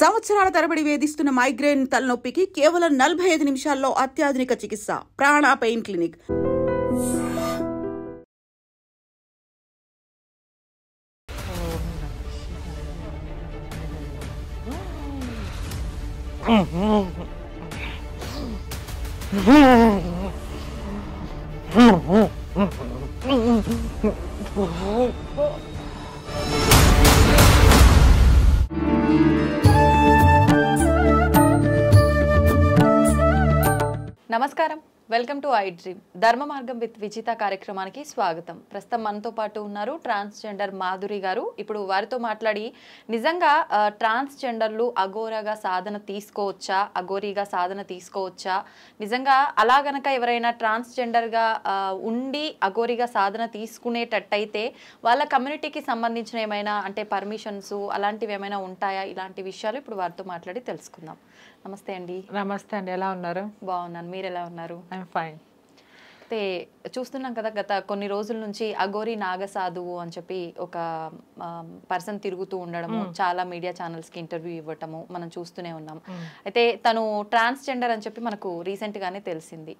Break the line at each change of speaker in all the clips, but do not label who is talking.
సంవత్సరాల తరబడి వేధిస్తున్న మైగ్రేన్ తలనొప్పికి కేవలం నలభై ఐదు నిమిషాల్లో అత్యాధునిక చికిత్స ప్రాణ పెయిన్ క్లినిక్ ఐ డ్రీమ్ ధర్మ మార్గం విత్ విజిత కార్యక్రమానికి స్వాగతం ప్రస్తుతం మనతో పాటు ఉన్నారు ట్రాన్స్జెండర్ మాధురి గారు ఇప్పుడు వారితో మాట్లాడి నిజంగా ట్రాన్స్జెండర్లు అఘోరగా సాధన తీసుకోవచ్చా అఘోరీగా సాధన తీసుకోవచ్చా నిజంగా అలా గనక ఎవరైనా ట్రాన్స్జెండర్గా ఉండి అఘోరీగా సాధన తీసుకునేటట్టయితే వాళ్ళ కమ్యూనిటీకి సంబంధించిన ఏమైనా అంటే పర్మిషన్స్ అలాంటివి ఏమైనా ఉంటాయా ఇలాంటి విషయాలు ఇప్పుడు వారితో మాట్లాడి తెలుసుకుందాం నమస్తే అండి నమస్తే అండి ఎలా ఉన్నారు బాగున్నాను మీరు ఎలా ఉన్నారు ఐఎమ్ ఫైన్ అయితే చూస్తున్నాం కదా గత కొన్ని రోజుల నుంచి అగోరి నాగసాధువు అని చెప్పి ఒక పర్సన్ తిరుగుతూ ఉండడము చాలా మీడియా ఛానల్స్ కి ఇంటర్వ్యూ ఇవ్వటము మనం చూస్తూనే ఉన్నాం అయితే తను ట్రాన్స్జెండర్ అని చెప్పి మనకు రీసెంట్ గానే తెలిసింది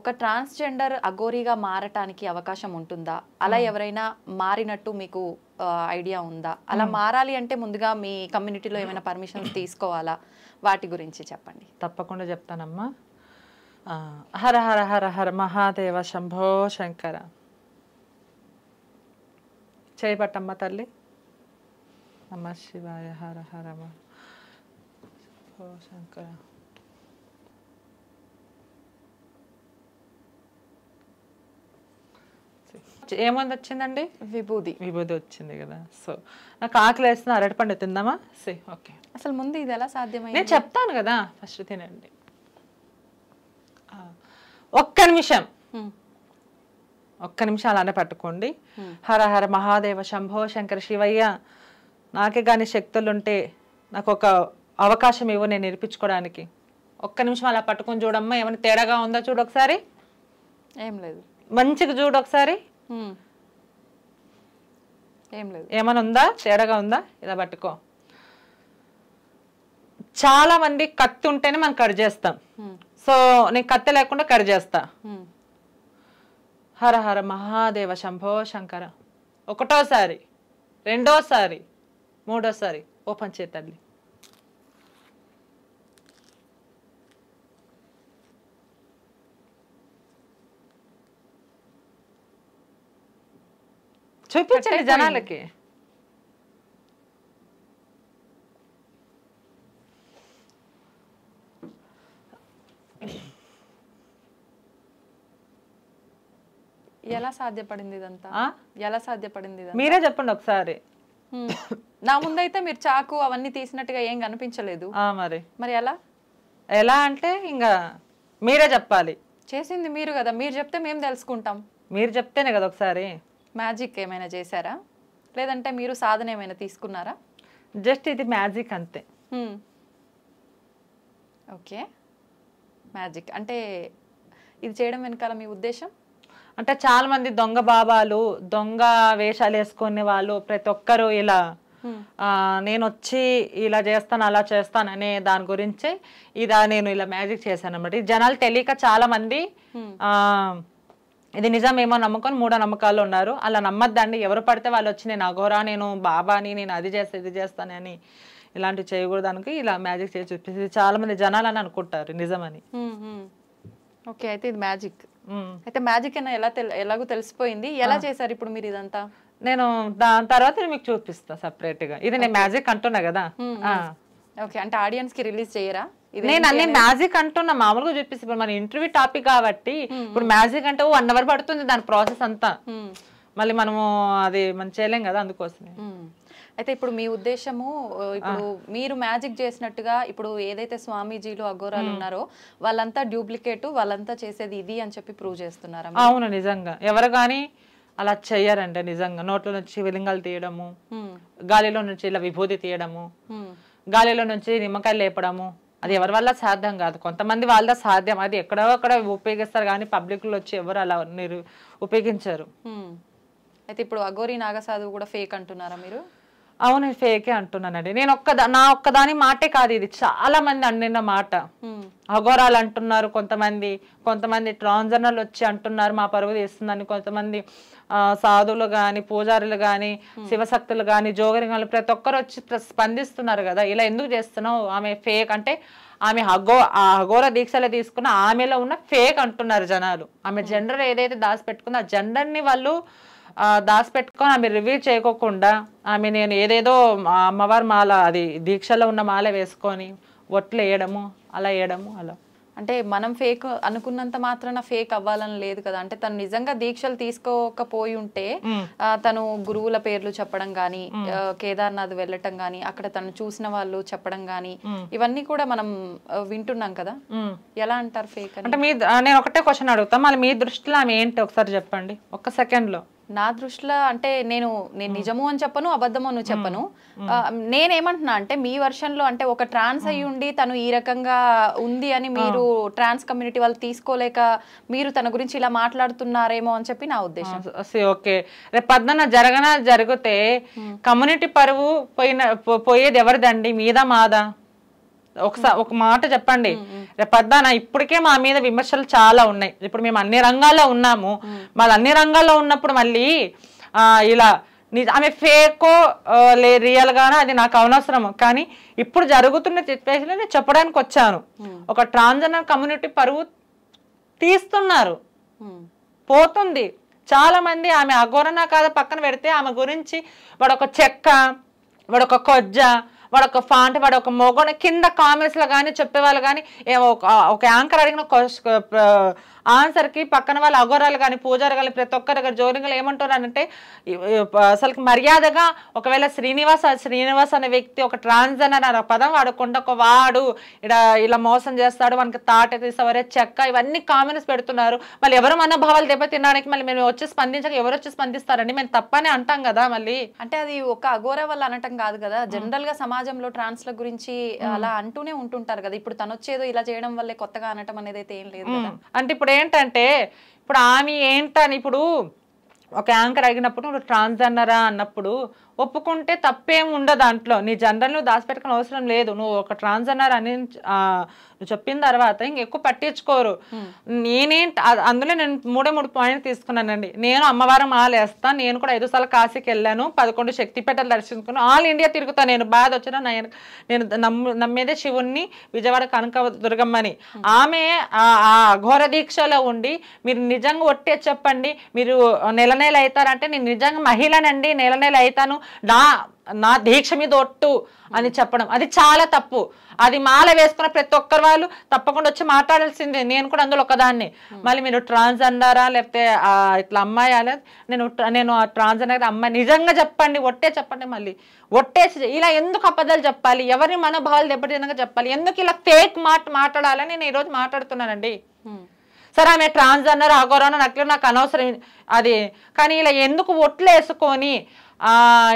ఒక ట్రాన్స్జెండర్ అగోరీగా మారటానికి అవకాశం ఉంటుందా అలా ఎవరైనా మారినట్టు మీకు ఐడియా ఉందా అలా మారాలి అంటే ముందుగా మీ కమ్యూనిటీలో ఏమైనా పర్మిషన్స్ తీసుకోవాలా వాటి గురించి చెప్పండి
తప్పకుండా చెప్తానమ్మా హర హర హర హర మహాదేవ శంభో శంకర చేయబట్టమ్మ తల్లి నమ శివాయ హర హర శంభో శంకర ఏమంది వచ్చిందండి విభూది విభూది వచ్చింది కదా సో నాకు ఆకలి వేస్తున్న అరటిపండు తిందామా సే ఓకే
అసలు ముందు ఇది ఎలా సాధ్యమైంది నేను
చెప్తాను కదా ఫస్ట్ తినండి ఒక్క నిమిషం ఒక్క నిమిషం అలానే పట్టుకోండి హర హర మహాదేవ శంభో శంకర శివయ్య నాకే కానీ శక్తులుంటే నాకు ఒక అవకాశం ఇవ్వ నేను నేర్పించుకోవడానికి ఒక్క నిమిషం అలా పట్టుకొని చూడమ్మా ఏమైనా తేడాగా ఉందా చూడు ఒకసారి ఏం లేదు మంచిగా చూడు ఒకసారి ఏం లేదు ఏమైనా ఉందా తేడాగా ఉందా ఇలా పట్టుకో చాలా మంది కత్తి ఉంటేనే మనం కట్ చేస్తాం సో నేను కత్తి లేకుండా కట్ చేస్తా హర హర మహాదేవ శంభో శంకర ఒకటోసారి రెండోసారి మూడోసారి ఓపెన్ చేయ తల్లి చూపించండి జనాలకి
ఎలా సాధ్యపడింది ఇదంతా ఎలా సాధ్యపడింది మీరే
చెప్పండి ఒకసారి
నా ముందైతే మీరు చాకు అవన్నీ తీసినట్టుగా ఏం కనిపించలేదు మరి మరి ఎలా
ఎలా అంటే ఇంకా మీరే చెప్పాలి
చేసింది మీరు కదా మీరు చెప్తే మేము తెలుసుకుంటాం
మీరు చెప్తేనే కదా ఒకసారి
మ్యాజిక్ ఏమైనా చేశారా లేదంటే మీరు సాధన ఏమైనా తీసుకున్నారా
జస్ట్ ఇది మ్యాజిక్ అంతే
ఓకే మ్యాజిక్ అంటే ఇది చేయడం వెనకాల మీ ఉద్దేశం
అంటే చాలా మంది దొంగ బాబాలు దొంగ వేషాలు వేసుకునే వాళ్ళు ప్రతి ఒక్కరు ఇలా నేను వచ్చి ఇలా చేస్తాను అలా చేస్తాను అనే దాని గురించి ఇదా నేను ఇలా మ్యాజిక్ చేశాను అనమాట జనాలు తెలియక చాలా మంది ఇది నిజమేమో నమ్ముకొని మూఢ నమ్మకాలు ఉన్నారు అలా నమ్మద్దండి ఎవరు పడితే వాళ్ళు వచ్చి నేను అఘోరా నేను బాబాని నేను అది చేస్తా ఇది చేస్తానని ఇలాంటివి చేయకూడదానికి ఇలా మ్యాజిక్ చేసి చూపిస్తే చాలా మంది జనాలు అని అనుకుంటారు నిజమని
ఓకే అయితే ఇది మ్యాజిక్ అయితే మ్యాజిక్ అయినా ఎలా ఎలాగో తెలిసిపోయింది ఎలా చేశారు ఇప్పుడు మీరు ఇదంతా
నేను దాని తర్వాత మీకు చూపిస్తా సపరేట్ గా ఇది నేను మ్యాజిక్ అంటున్నా కదా
ఓకే అంటే ఆడియన్స్ కి రిలీజ్ చేయరా నేను అన్ని మ్యాజిక్
అంటున్నా మామూలుగా చూపిస్తే ఇప్పుడు మన ఇంటర్వ్యూ టాపిక్ కాబట్టి ఇప్పుడు మ్యాజిక్ అంటే వన్ అవర్ పడుతుంది దాని ప్రాసెస్ అంతా మళ్ళీ మనము అది మనం చేయలేం కదా అందుకోసమే
అయితే ఇప్పుడు మీ ఉద్దేశము ఇప్పుడు మీరు మ్యాజిక్ చేసినట్టుగా ఇప్పుడు ఏదైతే స్వామీజీలు అఘోరాలు ఉన్నారో వాళ్ళంతా డూప్లికేట్ వాళ్ళంతా చేసేది ఇది అని చెప్పి ప్రూవ్ చేస్తున్నారా
అవును నిజంగా ఎవరు కానీ అలా చెయ్యారంటే నిజంగా నోట్లో నుంచి విలింగాలు తీయడము గాలిలో నుంచి ఇలా విభూతి తీయడము గాలిలో నుంచి నిమ్మకాయలు లేపడము అది ఎవరి వల్ల సాధ్యం కాదు కొంతమంది వాళ్ళ సాధ్యం అది ఎక్కడో అక్కడ ఉపయోగిస్తారు కానీ పబ్లిక్ లో వచ్చి ఎవరు అలా ఉపయోగించారు
అయితే ఇప్పుడు అఘోరి నాగసాధువు కూడా ఫేక్ అంటున్నారా మీరు
అవును ఫేకే అంటున్నానండి నేను ఒక్క నా ఒక్కదాని మాటే కాదు ఇది చాలా మంది అండిన మాట అఘోరాలు అంటున్నారు కొంతమంది కొంతమంది ట్రాన్స్జర్నల్ వచ్చి అంటున్నారు మా పరుగు తీస్తుందని కొంతమంది సాధువులు కానీ పూజారులు కానీ శివశక్తులు కానీ జోగరిగాలు ప్రతి ఒక్కరు వచ్చి స్పందిస్తున్నారు కదా ఇలా ఎందుకు చేస్తున్నావు ఆమె ఫేక్ అంటే ఆమె అఘో అఘోర దీక్షలు తీసుకున్న ఆమెలో ఉన్న ఫేక్ అంటున్నారు జనాలు ఆమె జెండర్ ఏదైతే దాచిపెట్టుకుందో ఆ జెండర్ని వాళ్ళు దాచిపెట్టుకొని ఆమె రివీల్ చేయకోకుండా ఆమె నేను ఏదేదో అమ్మవారి మాల అది దీక్షలో ఉన్న మాల వేసుకొని ఒట్లు వేయడము అలా వేయడము అలా
అంటే మనం ఫేక్ అనుకున్నంత మాత్రాన ఫేక్ అవ్వాలని లేదు కదా అంటే తను నిజంగా దీక్షలు తీసుకోకపోయి ఉంటే తను గురువుల పేర్లు చెప్పడం గాని కేదార్నాథ్ వెళ్ళటం గాని అక్కడ తను చూసిన వాళ్ళు చెప్పడం గాని ఇవన్నీ కూడా మనం వింటున్నాం కదా ఎలా అంటారు ఫేక్ అంటే మీ
నేను ఒకటే క్వశ్చన్ అడుగుతాం మళ్ళీ మీ దృష్టిలో ఆమె ఏంటి ఒకసారి చెప్పండి ఒక్క సెకండ్ లో
నా దృష్టిలో అంటే నేను నేను నిజము అని చెప్పను అబద్ధము అని చెప్పను నేనేమంటున్నా అంటే మీ లో అంటే ఒక ట్రాన్స్ అయ్యి ఉండి తను ఈ రకంగా ఉంది అని మీరు ట్రాన్స్ కమ్యూనిటీ వాళ్ళు తీసుకోలేక మీరు తన గురించి ఇలా మాట్లాడుతున్నారేమో అని చెప్పి నా ఉద్దేశం
ఓకే రేపు పద్మన జరగన జరిగితే కమ్యూనిటీ పరువు పోయిన పోయేది ఎవరిదండి మీద మాదా ఒకసారి ఒక మాట చెప్పండి రేపొద్దాన ఇప్పటికే మా మీద విమర్శలు చాలా ఉన్నాయి ఇప్పుడు మేము అన్ని రంగాల్లో ఉన్నాము మళ్ళీ అన్ని రంగాల్లో ఉన్నప్పుడు మళ్ళీ ఇలా ఆమె ఫేకో లే రియల్ గానో అది నాకు అవనవసరం కానీ ఇప్పుడు జరుగుతున్న సిచ్యువేషన్ నేను చెప్పడానికి వచ్చాను ఒక ట్రాన్స్జెండర్ కమ్యూనిటీ పరువు తీస్తున్నారు పోతుంది చాలా మంది ఆమె అఘోరణ కాదు పక్కన పెడితే ఆమె గురించి వాడొక చెక్క వాడొక కొజ్జ వాడొక ఫాంట్ అంటే వాడు ఒక మొగన కింద కామెంట్స్లో కానీ చెప్పేవాళ్ళు కానీ ఒక యాంకర్ అడిగిన ఆన్సర్కి పక్కన వాళ్ళు అఘోరాలు కానీ పూజారు కానీ ప్రతి ఒక్కరి దగ్గర జోరింగలు ఏమంటున్నారంటే అసలు మర్యాదగా ఒకవేళ శ్రీనివాస్ శ్రీనివాస్ అనే వ్యక్తి ఒక ట్రాన్స్జెండర్ అనే పదం వాడకుండా ఒక వాడు ఇలా ఇలా మోసం చేస్తాడు మనకి తాట తీసేవరే చెక్క ఇవన్నీ కామెంట్స్ పెడుతున్నారు మళ్ళీ ఎవరు మన భావాలు దెబ్బతినడానికి మళ్ళీ మేము వచ్చి స్పందించక ఎవరు వచ్చి స్పందిస్తారండి మేము తప్పనే
అంటాం కదా మళ్ళీ అంటే అది ఒక అఘోరా వల్ల అనటం కాదు కదా జనరల్గా సమాజం సమాజంలో ట్రాన్స్ల గురించి అలా అంటూనే ఉంటుంటారు కదా ఇప్పుడు తను వచ్చేదో ఇలా చేయడం వల్లే కొత్తగా అనటం అనేది అయితే ఏం లేదు అంటే
ఇప్పుడు ఏంటంటే ఇప్పుడు ఆమె ఏంటని ఇప్పుడు ఒక యాంకర్ అడిగినప్పుడు ట్రాన్స్ అన్నరా అన్నప్పుడు ఒప్పుకుంటే తప్పేం ఉండదు దాంట్లో నీ జనరల్ నువ్వు దాచిపెట్టుకుని అవసరం లేదు నువ్వు ఒక ట్రాన్స్జెండర్ అని నువ్వు చెప్పిన తర్వాత ఇంకెక్కువ పట్టించుకోరు నేనేం అందులో నేను మూడే మూడు పాయింట్ తీసుకున్నానండి నేను అమ్మవారం ఆలేస్తాను నేను కూడా ఐదు సార్లు కాశీకి వెళ్ళాను పదకొండు శక్తిపేటలు దర్శించుకున్నాను ఆల్ ఇండియా తిరుగుతాను నేను బాధ వచ్చిన నేను నమ్ము నమ్మేదే శివుణ్ణి విజయవాడ కనక దుర్గమ్మని ఆమె ఆ ఘోర దీక్షలో ఉండి మీరు నిజంగా ఒట్టే చెప్పండి మీరు నెల నెల అవుతారంటే నేను నిజంగా మహిళనండి నెల నెల అవుతాను నా నా దీక్ష మీద ఒట్టు అని చెప్పడం అది చాలా తప్పు అది మాల వేసుకున్న ప్రతి ఒక్కరు వాళ్ళు తప్పకుండా వచ్చి మాట్లాడాల్సిందే నేను కూడా అందులో ఒకదాన్ని మళ్ళీ మీరు ట్రాన్స్ అన్నారా లేకపోతే ఇట్లా అమ్మాయి అనేది నేను నేను ట్రాన్స్ అనేది అమ్మాయి నిజంగా చెప్పండి ఒట్టే చెప్పండి మళ్ళీ ఒట్టేసి ఇలా ఎందుకు అబద్ధాలు చెప్పాలి ఎవరి మనోభావాలు దెబ్బతినగా చెప్పాలి ఎందుకు ఇలా ఫేక్ మాట మాట్లాడాలని నేను ఈరోజు మాట్లాడుతున్నానండి సరే ఆమె ట్రాన్స్ అన్నారు అగోరానో నాకు నాకు అనవసరం అది కానీ ఇలా ఎందుకు ఒట్లు వేసుకొని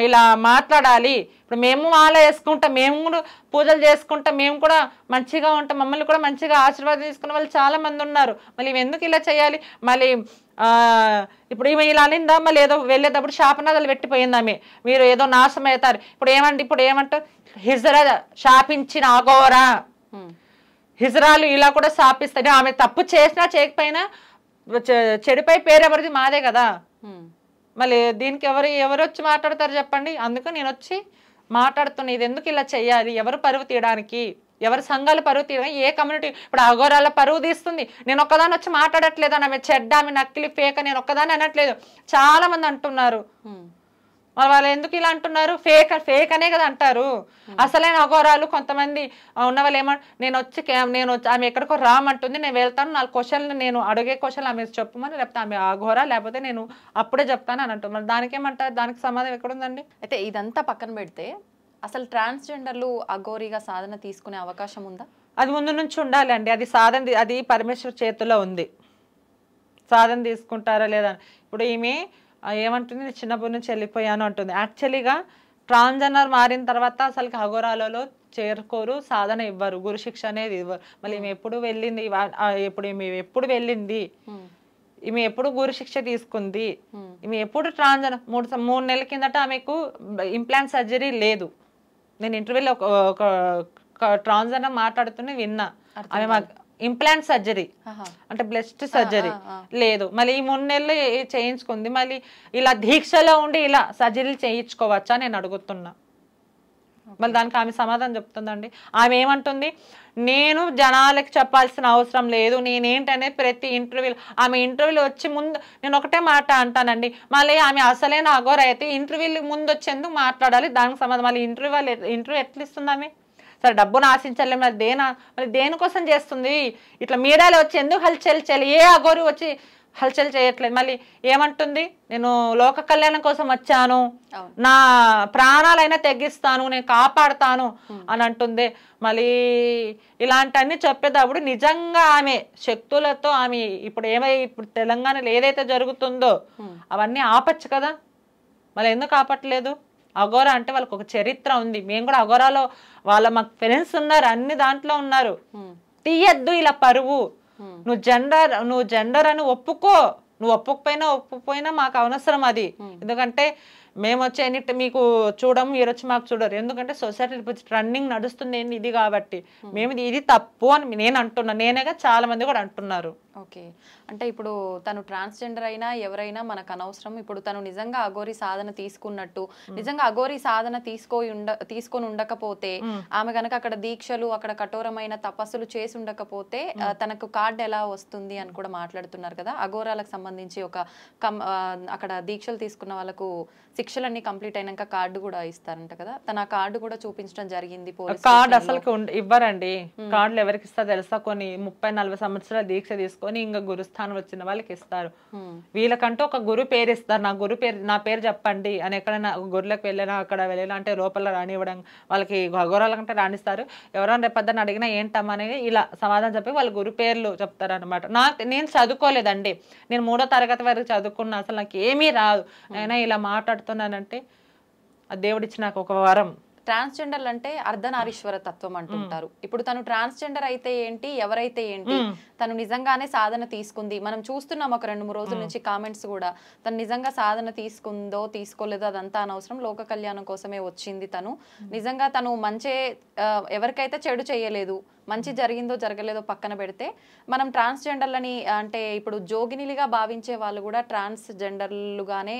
ఇలా మాట్లాడాలి ఇప్పుడు మేము మాల వేసుకుంటాం మేము కూడా పూజలు చేసుకుంటాం మేము కూడా మంచిగా ఉంటాం మమ్మల్ని కూడా మంచిగా ఆశీర్వాదం తీసుకున్న వాళ్ళు చాలామంది ఉన్నారు మళ్ళీ ఎందుకు ఇలా చేయాలి మళ్ళీ ఇప్పుడు ఈమె ఇలా అనిందా మళ్ళీ ఏదో వెళ్ళేటప్పుడు శాపనాదాలు పెట్టిపోయిందామే మీరు ఏదో నాశనం అవుతారు ఇప్పుడు ఏమంటే ఇప్పుడు ఏమంటారు హిజరా శాపించిన అఘోరా హిజరాలు ఇలా కూడా శాపిస్తాయి ఆమె తప్పు చేసినా చేయకపోయినా చెడిపై పేరు ఎవరిది మాదే కదా మళ్ళీ దీనికి ఎవరు ఎవరు వచ్చి మాట్లాడతారు చెప్పండి అందుకు నేను వచ్చి మాట్లాడుతున్నా ఇది ఎందుకు ఇలా చేయాలి ఎవరు పరువు తీయడానికి ఎవరి సంఘాలు పరువు తీయడం ఏ కమ్యూనిటీ ఇప్పుడు అఘోరాల పరువు తీస్తుంది నేను ఒక్కదాని వచ్చి మాట్లాడట్లేదు ఆమె చెడ్డ ఆమె నక్కిలి పేక నేను ఒక్కదాని అనట్లేదు చాలా మంది అంటున్నారు మరి వాళ్ళు ఎందుకు ఇలా అంటున్నారు ఫేక్ ఫేక్ అనే కదా అంటారు అసలైన అఘోరాలు కొంతమంది ఉన్న వాళ్ళు నేను వచ్చి నేను ఆమె ఎక్కడికో రామంటుంది నేను వెళ్తాను నాలుగు క్వశ్చన్లు నేను అడిగే క్వశ్చన్లు ఆమె చెప్పమని లేకపోతే ఆమె అఘోరా లేకపోతే నేను అప్పుడే చెప్తాను అని అంటున్నారు దానికి దానికేమంటారు
దానికి సమాధానం ఎక్కడుందండి అయితే ఇదంతా పక్కన పెడితే అసలు ట్రాన్స్జెండర్లు అఘోరీగా సాధన తీసుకునే అవకాశం ఉందా
అది ముందు నుంచి ఉండాలండి అది సాధన అది పరమేశ్వర చేతిలో ఉంది సాధన తీసుకుంటారా లేదా ఇప్పుడు ఈమె ఏమంటుంది నేను చిన్నప్పటి నుంచి వెళ్ళిపోయాను అంటుంది యాక్చువల్గా ట్రాన్స్జెండర్ మారిన తర్వాత అసలు అఘోరాలలో చేరుకోరు సాధన ఇవ్వరు గురు శిక్ష అనేది ఇవ్వరు మళ్ళీ ఈమె hmm. ఎప్పుడు వెళ్ళింది ఎప్పుడు ఈమె ఎప్పుడు వెళ్ళింది hmm. ఈమె ఎప్పుడు గురు శిక్ష తీసుకుంది hmm. ఈమె ఎప్పుడు ట్రాన్స్జెండర్ మూడు మూడు నెలల కిందట ఆమెకు ఇంప్లాంట్ సర్జరీ లేదు నేను ఇంటర్వ్యూలో ఒక ట్రాన్స్జెండర్ మాట్లాడుతూనే విన్నా ఆమె ఇంప్లాంట్ సర్జరీ అంటే బ్లెస్ట్ సర్జరీ లేదు మళ్ళీ ఈ మూడు నెలలు చేయించుకుంది మళ్ళీ ఇలా దీక్షలో ఉండి ఇలా సర్జరీలు చేయించుకోవచ్చా నేను అడుగుతున్నా మళ్ళీ దానికి ఆమె సమాధానం చెప్తుందండి ఆమె ఏమంటుంది నేను జనాలకు చెప్పాల్సిన అవసరం లేదు నేనేంటనే ప్రతి ఇంటర్వ్యూలో ఆమె ఇంటర్వ్యూలు వచ్చి ముందు నేను ఒకటే మాట అంటానండి మళ్ళీ ఆమె నా అఘోర అయితే ఇంటర్వ్యూలు ముందు వచ్చేందుకు మాట్లాడాలి దానికి సంబంధం మళ్ళీ ఇంటర్వ్యూ ఇంటర్వ్యూ ఎట్లా ఇస్తుంది ఆమె సరే డబ్బును ఆశించాలి మరి దేనా మరి దేనికోసం చేస్తుంది ఇట్లా మీడియాలో వచ్చి ఎందుకు హల్చల్ చేయాలి ఏ అగోరు వచ్చి హల్చల్ చేయట్లేదు మళ్ళీ ఏమంటుంది నేను లోక కళ్యాణం కోసం వచ్చాను నా ప్రాణాలైనా తగ్గిస్తాను నేను కాపాడుతాను అని అంటుంది మళ్ళీ ఇలాంటివన్నీ చెప్పేటప్పుడు నిజంగా ఆమె శక్తులతో ఆమె ఇప్పుడు ఏమై ఇప్పుడు తెలంగాణలో ఏదైతే జరుగుతుందో అవన్నీ ఆపచ్చు కదా మళ్ళీ ఎందుకు ఆపట్లేదు అగోరా అంటే వాళ్ళకి ఒక చరిత్ర ఉంది మేము కూడా అగోరాలో వాళ్ళ మాకు ఫ్రెండ్స్ ఉన్నారు అన్ని దాంట్లో ఉన్నారు తీయద్దు ఇలా పరువు నువ్వు జెండర్ నువ్వు జెండర్ అని ఒప్పుకో నువ్వు ఒప్పుకపోయినా ఒప్పుకపోయినా మాకు అవసరం అది ఎందుకంటే మేము వచ్చే మీకు చూడము మీరు వచ్చి మాకు చూడరు ఎందుకంటే సొసైటీ రన్నింగ్ నడుస్తుంది ఇది కాబట్టి మేము ఇది తప్పు అని నేను అంటున్నా నేనేగా చాలా మంది కూడా అంటున్నారు ఓకే
అంటే ఇప్పుడు తను ట్రాన్స్జెండర్ అయినా ఎవరైనా మనకు అనవసరం ఇప్పుడు తను నిజంగా అఘోరి సాధన తీసుకున్నట్టు నిజంగా అఘోరి సాధన తీసుకో తీసుకొని ఉండకపోతే ఆమె కనుక అక్కడ దీక్షలు అక్కడ కఠోరమైన తపస్సులు చేసి ఉండకపోతే తనకు కార్డు ఎలా వస్తుంది అని కూడా మాట్లాడుతున్నారు కదా అఘోరాలకు సంబంధించి ఒక అక్కడ దీక్షలు తీసుకున్న వాళ్ళకు శిక్షలన్నీ కంప్లీట్ అయినాక కార్డు కూడా ఇస్తారంట కదా తన కార్డు కూడా చూపించడం జరిగింది కార్డు అసలు
ఇవ్వరండి కార్డులు ఎవరికి ఇస్తా తెలుసా కొన్ని ముప్పై నలభై సంవత్సరాల దీక్ష తీసుకొని అని ఇంకా గురుస్థానం వచ్చిన వాళ్ళకి ఇస్తారు వీళ్ళకంటూ ఒక గురు పేరు ఇస్తారు నా గురు పేరు నా పేరు చెప్పండి అని ఎక్కడైనా గురులకు వెళ్ళినా అక్కడ వెళ్ళినా అంటే లోపల రానివ్వడం వాళ్ళకి కంటే రాణిస్తారు ఎవరైనా రేపొద్దని అడిగినా ఏంటమ్మా అనేది ఇలా సమాధానం చెప్పి వాళ్ళ గురు పేర్లు చెప్తారు నాకు నేను చదువుకోలేదండి నేను మూడో తరగతి వరకు చదువుకున్నా అసలు నాకు ఏమీ రాదు అయినా ఇలా మాట్లాడుతున్నానంటే దేవుడిచ్చి నాకు ఒక
వరం ట్రాన్స్జెండర్ అంటే అర్ధనారీశ్వర తత్వం అంటుంటారు ఇప్పుడు తను ట్రాన్స్జెండర్ అయితే ఏంటి ఎవరైతే ఏంటి తను నిజంగానే సాధన తీసుకుంది మనం చూస్తున్నాం ఒక రెండు మూడు రోజుల నుంచి కామెంట్స్ కూడా తను నిజంగా సాధన తీసుకుందో తీసుకోలేదో అదంతా అనవసరం లోక కళ్యాణం కోసమే వచ్చింది తను నిజంగా తను మంచే ఎవరికైతే చెడు చేయలేదు మంచి జరిగిందో జరగలేదో పక్కన పెడితే మనం ట్రాన్స్జెండర్లని అంటే ఇప్పుడు జోగినిలుగా భావించే వాళ్ళు కూడా ట్రాన్స్జెండర్లుగానే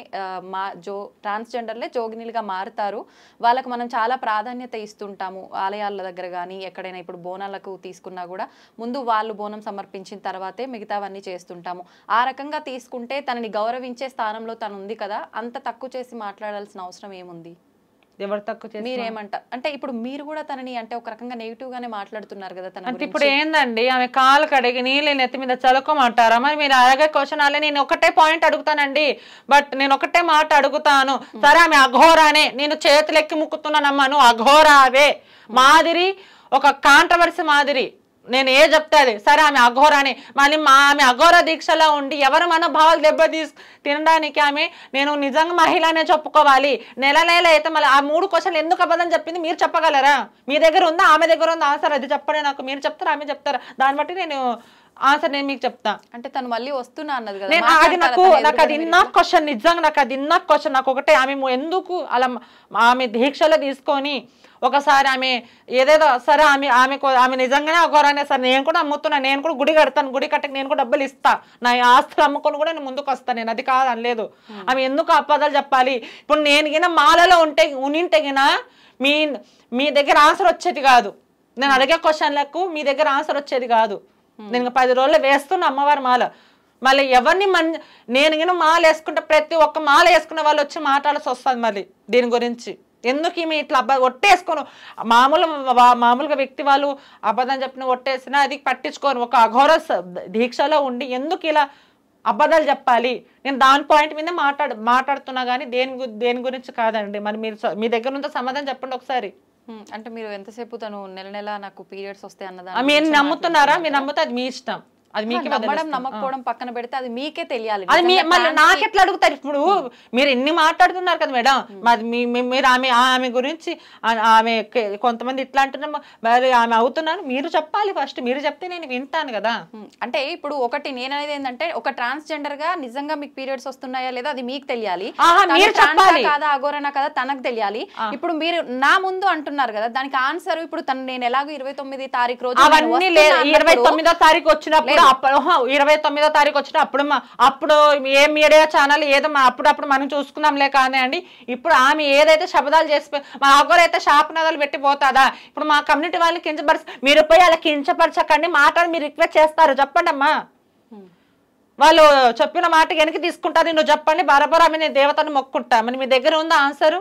మా జో ట్రాన్స్జెండర్లే జోగినిలుగా మారుతారు వాళ్ళకు మనం చాలా ప్రాధాన్యత ఇస్తుంటాము ఆలయాల దగ్గర కానీ ఎక్కడైనా ఇప్పుడు బోనాలకు తీసుకున్నా కూడా ముందు వాళ్ళు బోనం సమర్పించిన తర్వాతే మిగతావన్నీ చేస్తుంటాము ఆ రకంగా తీసుకుంటే తనని గౌరవించే స్థానంలో తను ఉంది కదా అంత తక్కువ చేసి మాట్లాడాల్సిన అవసరం ఏముంది ఎవరు తక్కువ మీరేమంట అంటే ఇప్పుడు మీరు కూడా తనని అంటే ఒక రకంగా నెగిటివ్ గానే మాట్లాడుతున్నారు కదా తన అంటే ఇప్పుడు
ఏందండి ఆమె కాలు కడిగి నీళ్ళు నెత్తి మీద చదువుకోమంటారా మరి మీరు అలాగే క్వశ్చన్ అలా నేను ఒకటే పాయింట్ అడుగుతానండి బట్ నేను ఒకటే మాట అడుగుతాను సరే ఆమె అఘోరానే నేను చేతులెక్కి ముక్కుతున్నానమ్మా నువ్వు అఘోరావే మాదిరి ఒక కాంట్రవర్సీ మాదిరి నేను ఏ చెప్తాది అది సరే ఆమె అని మళ్ళీ మా ఆమె అఘోర దీక్షలో ఉండి ఎవరి మనోభావాలు దెబ్బతీ తినడానికి ఆమె నేను నిజంగా మహిళనే చెప్పుకోవాలి నెల నెల అయితే మళ్ళీ ఆ మూడు క్వశ్చన్లు ఎందుకు అబద్ధం చెప్పింది మీరు చెప్పగలరా మీ దగ్గర ఉందా ఆమె దగ్గర ఉందా ఆన్సర్ అది చెప్పండి నాకు మీరు చెప్తారా ఆమె చెప్తారా దాన్ని బట్టి నేను ఆన్సర్ నేను మీకు చెప్తా
అంటే తను మళ్ళీ వస్తున్నా అన్నది కదా నేను అది నాకు నాకు అది ఇన్నా
క్వశ్చన్ నిజంగా నాకు అది ఇన్నా క్వశ్చన్ నాకు ఒకటే ఆమె ఎందుకు అలా ఆమె దీక్షలో తీసుకొని ఒకసారి ఆమె ఏదేదో సరే ఆమె ఆమె ఆమె నిజంగానే ఒకరానే సరే నేను కూడా అమ్ముతున్నాను నేను కూడా గుడి కడతాను గుడి కట్టకు నేను కూడా డబ్బులు ఇస్తా నా ఆస్తులు అమ్ముకొని కూడా నేను ముందుకు వస్తాను నేను అది కాదు అనలేదు ఆమె ఎందుకు అపదాలు చెప్పాలి ఇప్పుడు నేను గిన మాలలో ఉంటే ఉనింటే గిన మీ మీ దగ్గర ఆన్సర్ వచ్చేది కాదు నేను అడిగే క్వశ్చన్లకు మీ దగ్గర ఆన్సర్ వచ్చేది కాదు నేను పది రోజులు వేస్తున్న అమ్మవారి మాల మళ్ళీ ఎవరిని మన్ నేను మాల వేసుకుంటే ప్రతి ఒక్క మాల వేసుకునే వాళ్ళు వచ్చి మాట్లాడాల్సి వస్తుంది మళ్ళీ దీని గురించి ఎందుకు ఈమె ఇట్లా అబ్బా ఒట్టేసుకోను మామూలు మామూలుగా వ్యక్తి వాళ్ళు అబద్ధం చెప్పిన ఒట్టేసినా అది పట్టించుకోను ఒక అఘోర దీక్షలో ఉండి ఎందుకు ఇలా అబద్ధాలు చెప్పాలి నేను దాని పాయింట్ మీద మాట్లాడు మాట్లాడుతున్నా కానీ దేని దేని గురించి కాదండి మరి మీరు మీ దగ్గర ఉంటే సమాధానం చెప్పండి ఒకసారి
అంటే మీరు ఎంతసేపు తను నెల నెల నాకు పీరియడ్స్ వస్తాయి అన్నదా మీరు నమ్ముతున్నారా మీరు నమ్ముతే
అది మీ ఇష్టం అది మీకు నమ్మడం నమ్మకపోవడం
పక్కన పెడితే అది మీకే తెలియాలి అది మళ్ళీ నాకెట్లా
అడుగుతారు ఇప్పుడు మీరు ఎన్ని మాట్లాడుతున్నారు కదా మేడం మరి మీరు ఆమె ఆమె గురించి ఆమె కొంతమంది ఇట్లా అంటున్నాం మరి
ఆమె అవుతున్నాను మీరు చెప్పాలి ఫస్ట్ మీరు చెప్తే నేను వింటాను కదా అంటే ఇప్పుడు ఒకటి నేను అనేది ఏంటంటే ఒక ట్రాన్స్జెండర్ గా నిజంగా మీకు పీరియడ్స్ వస్తున్నాయా లేదా అది మీకు తెలియాలి కాదా అఘోరణ కదా తనకు తెలియాలి ఇప్పుడు మీరు నా ముందు అంటున్నారు కదా దానికి ఆన్సర్ ఇప్పుడు తను నేను ఎలాగో ఇరవై తొమ్మిది తారీఖు రోజు ఇరవై తొమ్మిదో
తారీఖు వచ్చినప్పుడు ఇరవై తొమ్మిదో తారీఖు వచ్చిన అప్పుడు అప్పుడు ఏ మీడియా ఛానల్ ఏదో అప్పుడప్పుడు మనం చూసుకుందాంలే కానీ అండి ఇప్పుడు ఆమె ఏదైతే శబ్దాలు చేసి మా అగ్గోలు అయితే శాపనాదాలు పెట్టిపోతుందా ఇప్పుడు మా కమ్యూనిటీ వాళ్ళని కించపరచ మీరు పోయి అలా కించపరచకండి మాట మీరు రిక్వెస్ట్ చేస్తారు చెప్పండి అమ్మా వాళ్ళు చెప్పిన మాట వెనక్కి తీసుకుంటారు నువ్వు చెప్పండి బరబరామి ఆమె దేవతను మొక్కుంటా మరి మీ దగ్గర
ఉందా ఆన్సరు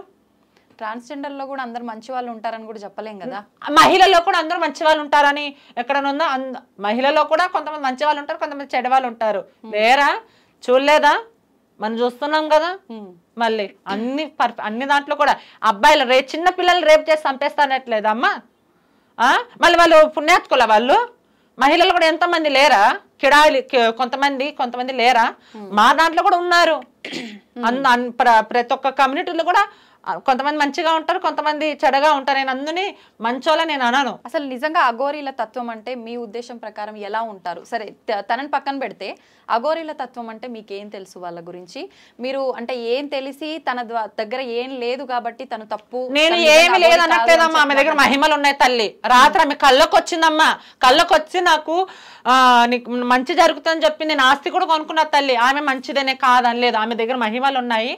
ట్రాన్స్జెండర్ లో కూడా అందరు మంచి వాళ్ళు ఉంటారని కూడా చెప్పలేం కదా మహిళల్లో
కూడా అందరూ మంచి వాళ్ళు ఉంటారని ఎక్కడనున్నా మహిళల్లో కూడా కొంతమంది మంచి వాళ్ళు ఉంటారు కొంతమంది చెడవాళ్ళు ఉంటారు లేరా చూడలేదా మనం చూస్తున్నాం కదా మళ్ళీ అన్ని అన్ని దాంట్లో కూడా అబ్బాయిలు రే చిన్న పిల్లలు రేపు చేసి చంపేస్తానట్లేదమ్మా మళ్ళీ వాళ్ళు పుణ్యాత్కుల వాళ్ళు మహిళలు కూడా ఎంతమంది లేరా కిడాయిలు కొంతమంది కొంతమంది లేరా మా దాంట్లో కూడా ఉన్నారు ప్రతి ఒక్క కమ్యూనిటీలో కూడా కొంతమంది మంచిగా ఉంటారు కొంతమంది చెడగా ఉంటారు నేను అందుని మంచోలా నేను అనను
అసలు నిజంగా అఘోరీల తత్వం అంటే మీ ఉద్దేశం ప్రకారం ఎలా ఉంటారు సరే తనని పక్కన పెడితే అఘోరీల తత్వం అంటే మీకు ఏం తెలుసు వాళ్ళ గురించి మీరు అంటే ఏం తెలిసి తన దగ్గర ఏం లేదు కాబట్టి తను తప్పు నేను ఏమి లేదు అనట్లేదమ్మా ఆమె దగ్గర మహిమలు
ఉన్నాయి తల్లి రాత్రి ఆమె కళ్ళకు వచ్చిందమ్మా కళ్ళకు వచ్చి నాకు నీకు మంచి జరుగుతుందని చెప్పి నేను ఆస్తి కూడా కొనుక్కున్నా తల్లి ఆమె మంచిదనే కాదని లేదు ఆమె దగ్గర మహిమలు ఉన్నాయి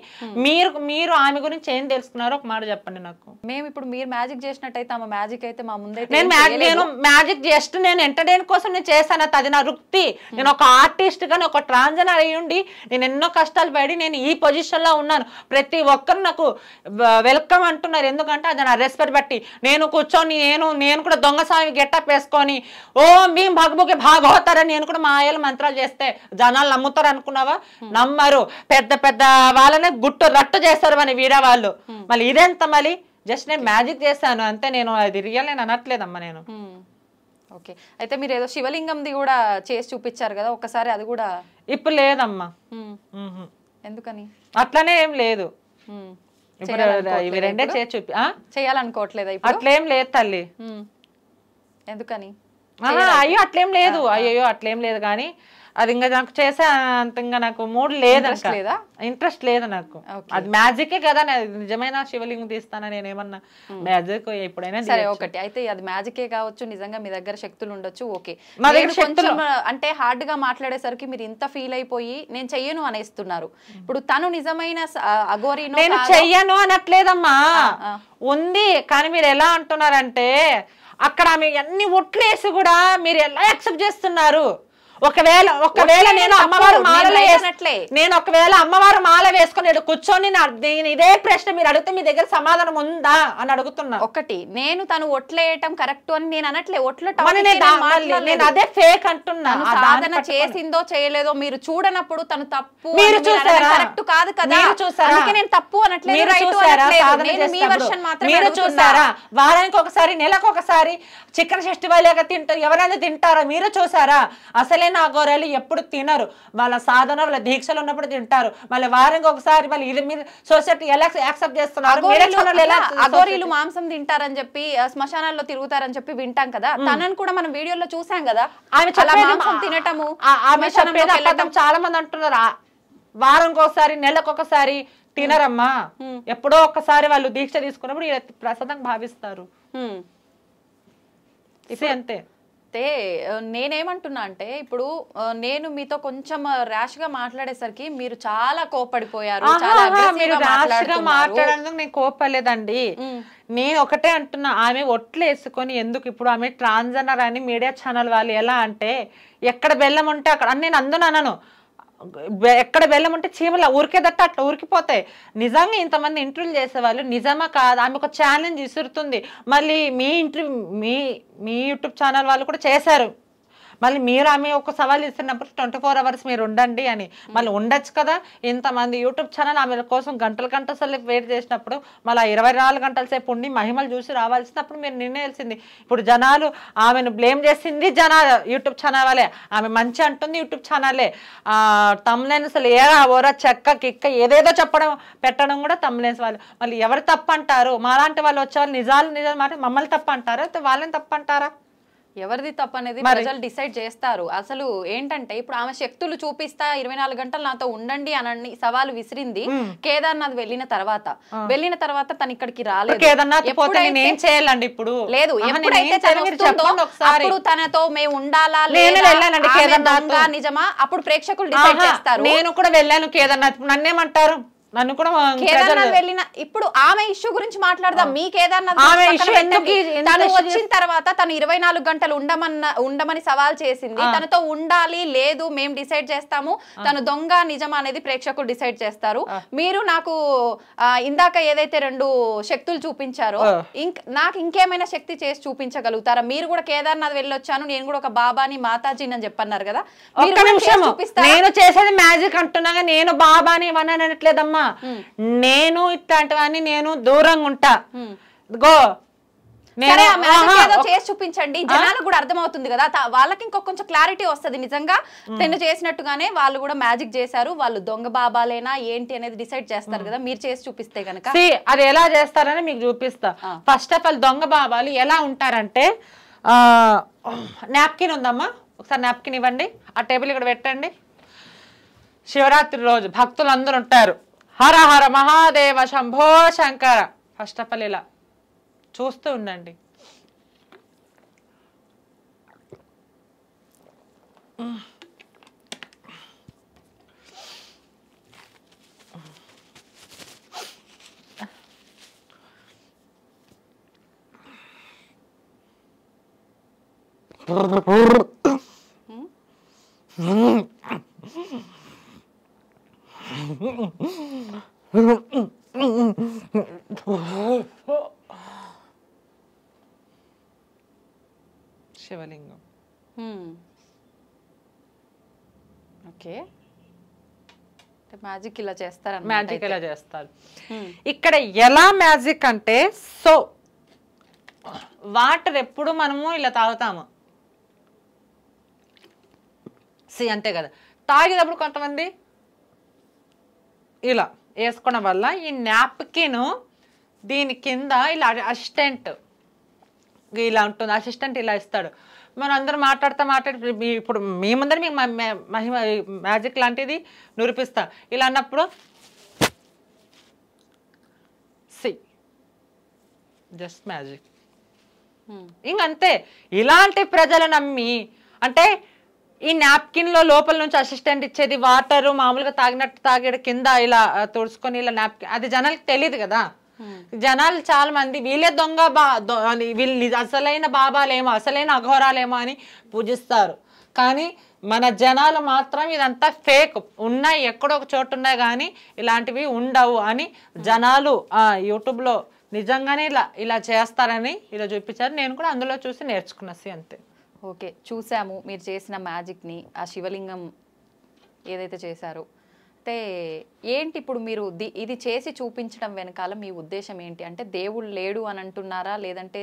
మీరు మీరు ఆమె గురించి ఏం తెలుసుకున్నారో ఒక మాట చెప్పండి నాకు
మేము ఇప్పుడు మీరు మ్యాజిక్ చేసినట్టయితే ఆమె మ్యాజిక్ అయితే మా ముందే నేను మ్యాజిక్ నేను
మ్యాజిక్ జస్ట్ నేను ఎంటర్టైన్ కోసం నేను చేశాను అది నా వృత్తి నేను ఒక ఆర్టిస్ట్ గా ఉన్నాను ఒక ట్రాన్జనర్ అయ్యి ఉండి నేను ఎన్నో కష్టాలు పడి నేను ఈ పొజిషన్లో ఉన్నాను ప్రతి ఒక్కరు నాకు వెల్కమ్ అంటున్నారు ఎందుకంటే అది నా రెస్పెక్ట్ బట్టి నేను కూర్చొని నేను నేను కూడా దొంగస్వామి గెట్టప్ వేసుకొని ఓ మీ భగబుకి బాగోతారని నేను కూడా మా ఆయల మంత్రాలు చేస్తే జనాలు నమ్ముతారు అనుకున్నావా నమ్మరు పెద్ద పెద్ద వాళ్ళనే గుట్టు రట్టు చేస్తారు మన వీరా వాళ్ళు మళ్ళీ ఇదెంత మళ్ళీ జస్ట్ నేను మ్యాజిక్ చేశాను అంతే నేను అది రియల్ నేను అనట్లేదమ్మా నేను ఓకే
అయితే మీరు ఏదో శివలింగంది కూడా చేసి చూపించారు కదా ఒకసారి అది కూడా
ఇప్పుడు లేదమ్మా ఎందుకని అట్లానే ఏం లేదు చేసి చూపి అట్లేం లేదు తల్లి
ఎందుకని అయ్యో
అట్లేం లేదు అయ్యో అట్లేం లేదు కానీ అది ఇంకా నాకు చేసే అంత ఇంకా నాకు మూడ్ లేదు లేదా ఇంట్రెస్ట్ లేదు నాకు అది మ్యాజికే కదా నిజమైన శివలింగం తీస్తానా నేను ఏమన్నా మ్యాజిక్ hmm. ఎప్పుడైనా సరే ఒకటి
అయితే అది మ్యాజికే కావచ్చు నిజంగా మీ దగ్గర శక్తులు ఉండొచ్చు ఓకే శక్తులు అంటే హార్డ్ గా మాట్లాడేసరికి మీరు ఇంత ఫీల్ అయిపోయి నేను చెయ్యను అనేస్తున్నారు hmm. ఇప్పుడు తను నిజమైన అగోరి నేను చెయ్యను
అనట్లేదమ్మా ఉంది కానీ మీరు
ఎలా అంటున్నారంటే అక్కడ
మీ అన్ని ఒట్లేసి కూడా మీరు ఎలా యాక్సెప్ట్ చేస్తున్నారు ఒకవేళ ఒకవేళ నేను అమ్మవారు మాల నేను ఒకవేళ అమ్మవారు
మాల వేసుకుని కూర్చొని నేను ఇదే ప్రశ్న మీరు అడిగితే మీ దగ్గర సమాధానం ఉందా అని అడుగుతున్నా ఒకటి నేను తను ఒట్లేయటం కరెక్ట్ అని నేను అనట్లే నేను అదే ఫేక్ అంటున్నాను సాధన చేసిందో చేయలేదో మీరు చూడనప్పుడు తను తప్పు మీరు చూసారా కరెక్ట్ కాదు కదా చూసారా నేను తప్పు అనట్లేదు మీరు చూసారా వారానికి ఒకసారి నెలకు ఒకసారి
చికెన్ ఫెస్టివల్ తింటారు ఎవరైనా తింటారా మీరు చూసారా అసలే నాగోరాలు ఎప్పుడు తినరు వాళ్ళ సాధన వాళ్ళ దీక్షలు ఉన్నప్పుడు తింటారు మళ్ళీ వారం ఒకసారి వాళ్ళు మీరు సొసైటీ ఎలా యాక్సెప్ట్ చేస్తున్నారు మాంసం
తింటారని చెప్పి శ్మశానాల్లో తిరుగుతారని చెప్పి వింటాం కదా తనని కూడా మనం వీడియోలో చూసాం కదా ఆమె తినటము మాంసం తినటము చాలా
మంది అంటున్నారు ఒకసారి నెలకొకసారి తినరమ్మా ఎప్పుడో ఒక్కసారి వాళ్ళు దీక్ష తీసుకున్నప్పుడు ప్రసాదం భావిస్తారు
అంతే అయితే నేనేమంటున్నా అంటే ఇప్పుడు నేను మీతో కొంచెం ర్యాష్ గా మాట్లాడేసరికి మీరు చాలా కోపడిపోయారు
నేను కోపలేదండి నేను ఒకటే అంటున్నా ఆమె ఒట్లు వేసుకొని ఎందుకు ఇప్పుడు ఆమె ట్రాన్స్జెండర్ అని మీడియా ఛానల్ వాళ్ళు ఎలా అంటే ఎక్కడ బెల్లం ఉంటే అక్కడ నేను అందునన్నాను ఎక్కడ వెళ్ళమంటే చీమల ఉరికేదట్ట అట్లా ఉరికిపోతాయి నిజంగా ఇంతమంది ఇంటర్వ్యూలు చేసేవాళ్ళు నిజమా కాదు ఆమె ఒక ఛాలెంజ్ ఇసురుతుంది మళ్ళీ మీ ఇంటర్వ్యూ మీ మీ యూట్యూబ్ ఛానల్ వాళ్ళు కూడా చేశారు మళ్ళీ మీరు ఆమె ఒక సవాల్ ఇస్తున్నప్పుడు ట్వంటీ ఫోర్ అవర్స్ మీరు ఉండండి అని మళ్ళీ ఉండొచ్చు కదా ఇంతమంది యూట్యూబ్ ఛానల్ ఆమె కోసం గంటల గంటల సేపు వెయిట్ చేసినప్పుడు మళ్ళీ ఇరవై నాలుగు గంటల సేపు ఉండి మహిమలు చూసి రావాల్సినప్పుడు మీరు నిర్ణయాల్సింది ఇప్పుడు జనాలు ఆమెను బ్లేమ్ చేసింది జనాలు యూట్యూబ్ ఛానల్ వాళ్ళే ఆమె మంచి అంటుంది యూట్యూబ్ ఛానలే తమ్లైన్ అసలు ఏ ఓరా చెక్క కిక్క ఏదేదో చెప్పడం పెట్టడం కూడా తమ్లైన్స్ వాళ్ళు మళ్ళీ ఎవరు తప్పు అంటారు మాలాంటి వాళ్ళు వచ్చేవాళ్ళు నిజాలు నిజాలు మాట మమ్మల్ని తప్పు అంటారా వాళ్ళని తప్పు అంటారా
ఎవరిది తప్పు అనేది ప్రజలు డిసైడ్ చేస్తారు అసలు ఏంటంటే ఇప్పుడు ఆమె శక్తులు చూపిస్తా ఇరవై నాలుగు గంటలు నాతో ఉండండి అని సవాలు విసిరింది కేదార్నాథ్ వెళ్ళిన తర్వాత వెళ్ళిన తర్వాత తను ఇక్కడికి రాలేదు చేయాలండి లేదు తనతో మేము ఉండాలా నిజమా అప్పుడు ప్రేక్షకులు డిసైడ్ చేస్తారు నేను
కూడా వెళ్ళాను కేదార్నాథ్ నన్నేమంటారు నన్ను కూడా వెళ్ళిన
ఇప్పుడు ఆమె ఇష్యూ గురించి మాట్లాడదాం మీకు కేదార్నాథ్ వచ్చిన తర్వాత తను ఇరవై నాలుగు గంటలు ఉండమన్న ఉండమని సవాల్ చేసింది తనతో ఉండాలి లేదు మేము డిసైడ్ చేస్తాము తను దొంగ నిజం అనేది ప్రేక్షకులు డిసైడ్ చేస్తారు మీరు నాకు ఇందాక ఏదైతే రెండు శక్తులు చూపించారో ఇంక నాకు ఇంకేమైనా శక్తి చేసి చూపించగలుగుతారా మీరు కూడా కేదార్నాథ్ వెళ్ళొచ్చాను నేను కూడా ఒక బాబాని మాతాజీని అని చెప్పన్నారు కదా
నేను చేసేది మ్యాజిక్ అంటున్నాగా నేను బాబాని అనట్లేదమ్మా నేను ఇట్లాంటివన్నీ
నేను దూరంగా
ఉంటా గో
చేసి చూపించండి జనాలకు కూడా అర్థమవుతుంది కదా వాళ్ళకి ఇంకొక కొంచెం క్లారిటీ వస్తుంది నిజంగా నిన్న చేసినట్టుగానే వాళ్ళు కూడా మ్యాజిక్ చేశారు వాళ్ళు దొంగ బాబాలేనా ఏంటి అనేది డిసైడ్ చేస్తారు కదా మీరు చేసి చూపిస్తే కనుక అది ఎలా
చేస్తారని మీకు చూపిస్తా ఫస్ట్ ఆఫ్ ఆల్ దొంగ బాబాలు ఎలా ఉంటారంటే ఆ నాప్కిన్ ఉందమ్మా ఒకసారి నాప్కిన్ ఇవ్వండి ఆ టేబుల్ ఇక్కడ పెట్టండి శివరాత్రి రోజు భక్తులు అందరు ఉంటారు Hara Hara Mahadeva Shambho Shankara first of all ఇలా చూస్తూ ఉండండి Mm-hmm. శివలింగం ఓకే
మ్యాజిక్ ఇలా చేస్తారు మ్యాజిక్ ఇలా చేస్తారు ఇక్కడ
ఎలా మ్యాజిక్ అంటే సో వాటర్ ఎప్పుడు మనము ఇలా తాగుతాము సి అంతే కదా తాగేటప్పుడు కొంతమంది ఇలా వేసుకోవడం వల్ల ఈ నాప్కిన్ దీని కింద ఇలా అసిస్టెంట్ ఇలా ఉంటుంది అసిస్టెంట్ ఇలా ఇస్తాడు మనం అందరం మాట్లాడుతూ మాట్లాడి ఇప్పుడు ముందర మీకు మహిమ మ్యాజిక్ లాంటిది నురిపిస్తా ఇలా అన్నప్పుడు సి జస్ట్ మ్యాజిక్ ఇంకంతే ఇలాంటి ప్రజలు నమ్మి అంటే ఈ నాప్కిన్ లో లోపల నుంచి అసిస్టెంట్ ఇచ్చేది వాటర్ మామూలుగా తాగినట్టు తాగేడు కింద ఇలా తుడుచుకొని ఇలా నాప్కిన్ అది జనాలకు తెలియదు కదా hmm. జనాలు చాలా మంది వీళ్ళే దొంగ బా వీళ్ళు అసలైన బాబాలేమో అసలైన అఘోరాలేమో అని పూజిస్తారు కానీ మన జనాలు మాత్రం ఇదంతా ఫేక్ ఉన్నాయి ఎక్కడో ఒక చోటు ఉన్నాయి కానీ ఇలాంటివి ఉండవు అని hmm. జనాలు యూట్యూబ్లో నిజంగానే ఇలా ఇలా చేస్తారని ఇలా చూపించారు నేను కూడా అందులో చూసి నేర్చుకున్నా
అంతే ఓకే చూసాము మీరు చేసిన మ్యాజిక్ని ఆ శివలింగం ఏదైతే చేశారో అయితే ఏంటి ఇప్పుడు మీరు ఇది చేసి చూపించడం వెనకాల మీ ఉద్దేశం ఏంటి అంటే దేవుడు లేడు అని అంటున్నారా లేదంటే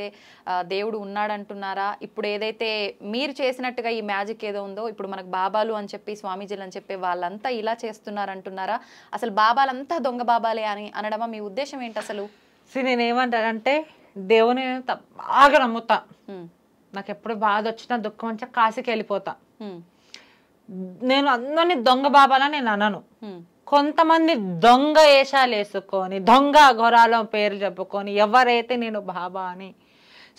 దేవుడు ఉన్నాడంటున్నారా ఇప్పుడు ఏదైతే మీరు చేసినట్టుగా ఈ మ్యాజిక్ ఏదో ఉందో ఇప్పుడు మనకు బాబాలు అని చెప్పి స్వామీజీలు అని చెప్పి వాళ్ళంతా ఇలా చేస్తున్నారంటున్నారా అసలు బాబాలంతా దొంగ బాబాలే అని అనడమా మీ ఉద్దేశం ఏంటి అసలు
నేనేమంటానంటే దేవుని బాగా నమ్ముతా నాకు ఎప్పుడు బాధ వచ్చినా దుఃఖం వచ్చినా కాశీకి వెళ్ళిపోతా నేను అందరినీ దొంగ బాబాలా నేను అనను కొంతమంది దొంగ వేషాలు వేసుకొని దొంగ ఘోరాలం పేర్లు చెప్పుకొని ఎవరైతే నేను బాబా అని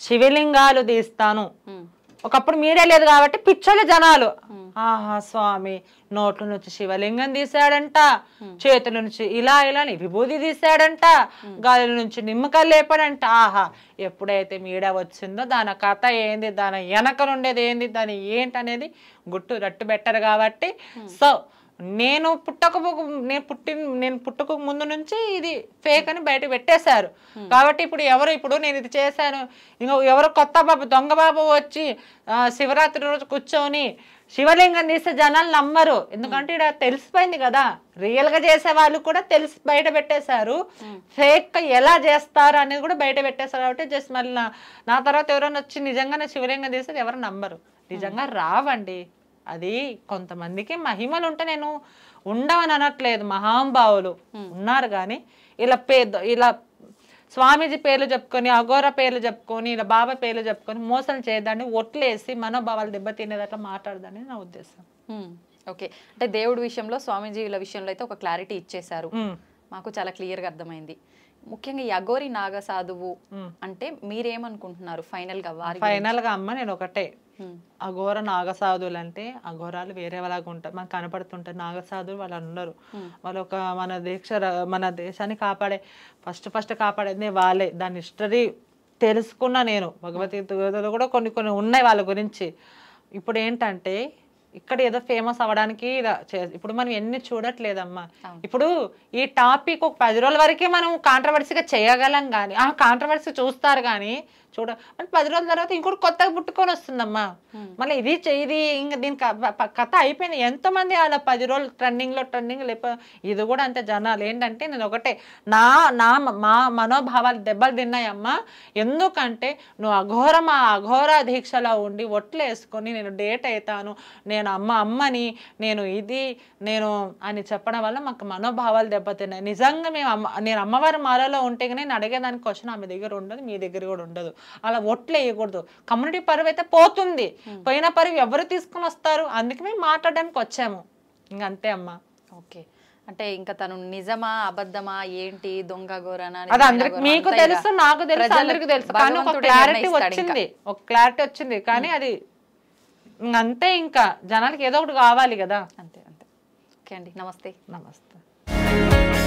శివలింగాలు తీస్తాను ఒకప్పుడు మీడియా లేదు కాబట్టి పిచ్చోళ్ళు జనాలు ఆహా స్వామి నోట్ల నుంచి శివలింగం తీశాడంట చేతుల నుంచి ఇలా ఇలా విభూతి తీశాడంట గాలి నుంచి నిమ్మకాయ లేపాడంట ఆహా ఎప్పుడైతే మీడ వచ్చిందో దాని కథ ఏంది దాని ఉండేది ఏంది దాని ఏంటనేది గుట్టు రట్టు బెట్టరు కాబట్టి సో నేను పుట్టకపోక నేను పుట్టి నేను పుట్టక ముందు నుంచి ఇది ఫేక్ అని బయట పెట్టేశారు hmm. కాబట్టి ఇప్పుడు ఎవరు ఇప్పుడు నేను ఇది చేశాను ఇంకా ఎవరు కొత్త బాబు దొంగ బాబు వచ్చి శివరాత్రి రోజు కూర్చొని శివలింగం తీస్తే జనాలు నమ్మరు hmm. ఎందుకంటే ఇక్కడ తెలిసిపోయింది కదా రియల్గా చేసే వాళ్ళు కూడా తెలిసి బయట పెట్టేశారు ఫేక్ hmm. ఎలా చేస్తారు అనేది కూడా బయట పెట్టేశారు కాబట్టి జస్ట్ మళ్ళీ నా తర్వాత ఎవరైనా వచ్చి నిజంగానే శివలింగం తీస్తే ఎవరు నమ్మరు నిజంగా రావండి అది కొంతమందికి మహిమలు ఉంటే నేను ఉండవని అనట్లేదు మహాంభావులు ఉన్నారు కానీ ఇలా పేద ఇలా స్వామీజీ పేర్లు చెప్పుకొని అఘోర పేర్లు చెప్పుకొని ఇలా బాబా పేర్లు చెప్పుకొని మోసం చేయదాన్ని
ఒట్లేసి మనోభావాలు దెబ్బతినేది అట్లా మాట్లాడదని నా ఉద్దేశం ఓకే అంటే దేవుడి విషయంలో స్వామీజీల విషయంలో అయితే ఒక క్లారిటీ ఇచ్చేశారు మాకు చాలా క్లియర్గా అర్థమైంది ముఖ్యంగా ఈ నాగసాధువు నాగ సాధువు అంటే మీరేమనుకుంటున్నారు ఫైనల్గా వారి ఫైనల్గా అమ్మ
నేను ఒకటే అఘోర నాగసాధువులు అంటే అఘోరాలు వేరే వాళ్ళగా ఉంటారు మనకు కనపడుతుంటారు నాగసాధువులు వాళ్ళు ఉన్నారు వాళ్ళు ఒక మన దీక్ష మన దేశాన్ని కాపాడే ఫస్ట్ ఫస్ట్ కాపాడేది వాళ్ళే దాని హిస్టరీ తెలుసుకున్నా నేను భగవద్గీతలో కూడా కొన్ని కొన్ని ఉన్నాయి వాళ్ళ గురించి ఇప్పుడు ఏంటంటే ఇక్కడ ఏదో ఫేమస్ అవ్వడానికి ఇప్పుడు మనం ఎన్ని చూడట్లేదమ్మా ఇప్పుడు ఈ టాపిక్ ఒక పది రోజుల వరకే మనం కాంట్రవర్సీగా చేయగలం కానీ ఆ కాంట్రవర్సీ చూస్తారు కానీ చూడ అంటే పది రోజుల తర్వాత ఇంకోటి కొత్తగా పుట్టుకొని వస్తుందమ్మా మళ్ళీ ఇది ఇది ఇంకా దీనికి కథ అయిపోయింది ఎంతమంది అలా పది రోజులు ట్రెండింగ్లో ట్రెండింగ్ లేకపోతే ఇది కూడా అంతే జనాలు ఏంటంటే నేను ఒకటే నా నా మా మనోభావాలు దెబ్బలు తిన్నాయమ్మా ఎందుకంటే నువ్వు అఘోరం ఆ అఘోర దీక్షలో ఉండి ఒట్లు వేసుకొని నేను డేట్ అవుతాను నేను అమ్మ అమ్మని నేను ఇది నేను అని చెప్పడం వల్ల మాకు మనోభావాలు దెబ్బతిన్నాయి నిజంగా మేము అమ్మ నేను అమ్మవారి మాలలో ఉంటే కానీ నేను అడిగేదానికి వచ్చిన ఆమె దగ్గర ఉండదు మీ దగ్గర కూడా ఉండదు అలా ఓట్లు వేయకూడదు కమ్యూనిటీ పరువు అయితే పోతుంది hmm. పోయిన పరువు ఎవరు తీసుకుని వస్తారు అందుకే మేము మాట్లాడడానికి వచ్చాము ఇంకంతే అమ్మా ఓకే
అంటే ఇంకా తను నిజమా అబద్ధమా ఏంటి దొంగ మీకు తెలుసు నాకు తెలుసు అందరికి తెలుసు కానీ క్లారిటీ వచ్చింది
ఒక క్లారిటీ వచ్చింది కానీ hmm. అది అంతే ఇంకా జనాలకి ఏదో ఒకటి కావాలి కదా అంతే అంతే ఓకే అండి నమస్తే నమస్తే